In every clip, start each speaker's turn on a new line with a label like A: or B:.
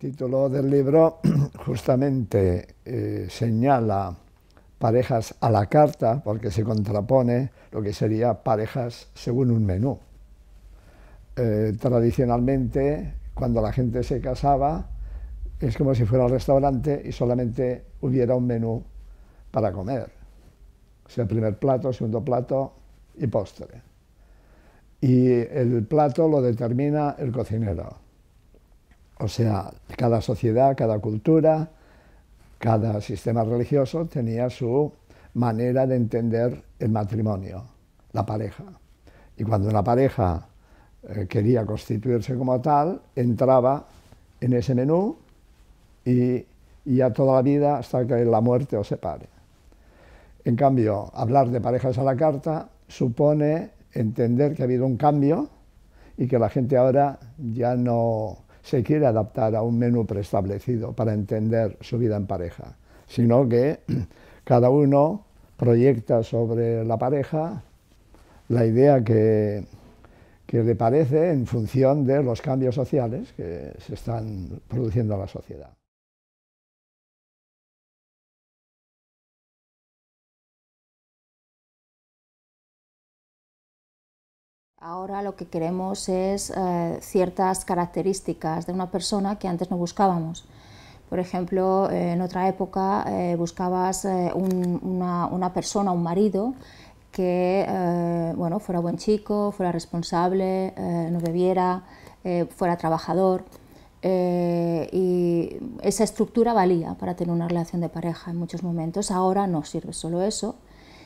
A: El título del libro justamente eh, señala parejas a la carta, porque se contrapone lo que sería parejas según un menú. Eh, tradicionalmente, cuando la gente se casaba, es como si fuera al restaurante y solamente hubiera un menú para comer. O sea, primer plato, segundo plato y postre. Y el plato lo determina el cocinero o sea, cada sociedad, cada cultura, cada sistema religioso tenía su manera de entender el matrimonio, la pareja. Y cuando una pareja eh, quería constituirse como tal, entraba en ese menú y, ya toda la vida hasta que la muerte os separe. En cambio, hablar de parejas a la carta supone entender que ha habido un cambio y que la gente ahora ya no se quiere adaptar a un menú preestablecido para entender su vida en pareja, sino que cada uno proyecta sobre la pareja la idea que, le parece en función de los cambios sociales que se están produciendo en la sociedad.
B: Ahora lo que queremos es eh, ciertas características de una persona que antes no buscábamos. Por ejemplo, eh, en otra época eh, buscabas una, persona, un marido, que fuera buen chico, fuera responsable, no bebiera, fuera trabajador. y esa estructura valía para tener una relación de pareja en muchos momentos. Ahora no sirve solo eso,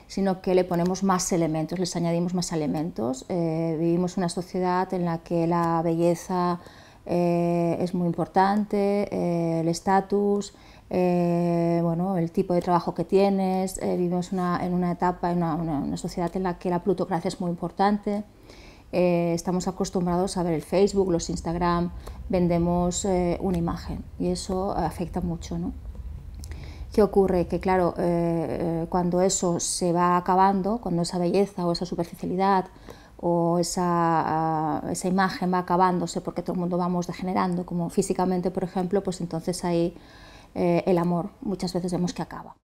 B: sino que le ponemos más elementos, les añadimos más elementos. Eh, vivimos una sociedad en la que la belleza eh, es muy importante, eh, el estatus, eh, el tipo de trabajo que tienes, vivimos una, en una etapa, en una, sociedad en la que la plutocracia es muy importante. estamos acostumbrados a ver el Facebook, los Instagram, vendemos una imagen y eso afecta mucho. ¿no? ¿Qué ocurre? Que claro, eh, eh, cuando eso se va acabando, cuando esa belleza o esa superficialidad o esa, ah, esa, imagen va acabándose porque todo el mundo vamos degenerando, como físicamente, por ejemplo, pues entonces ahí eh, el amor muchas veces vemos que acaba.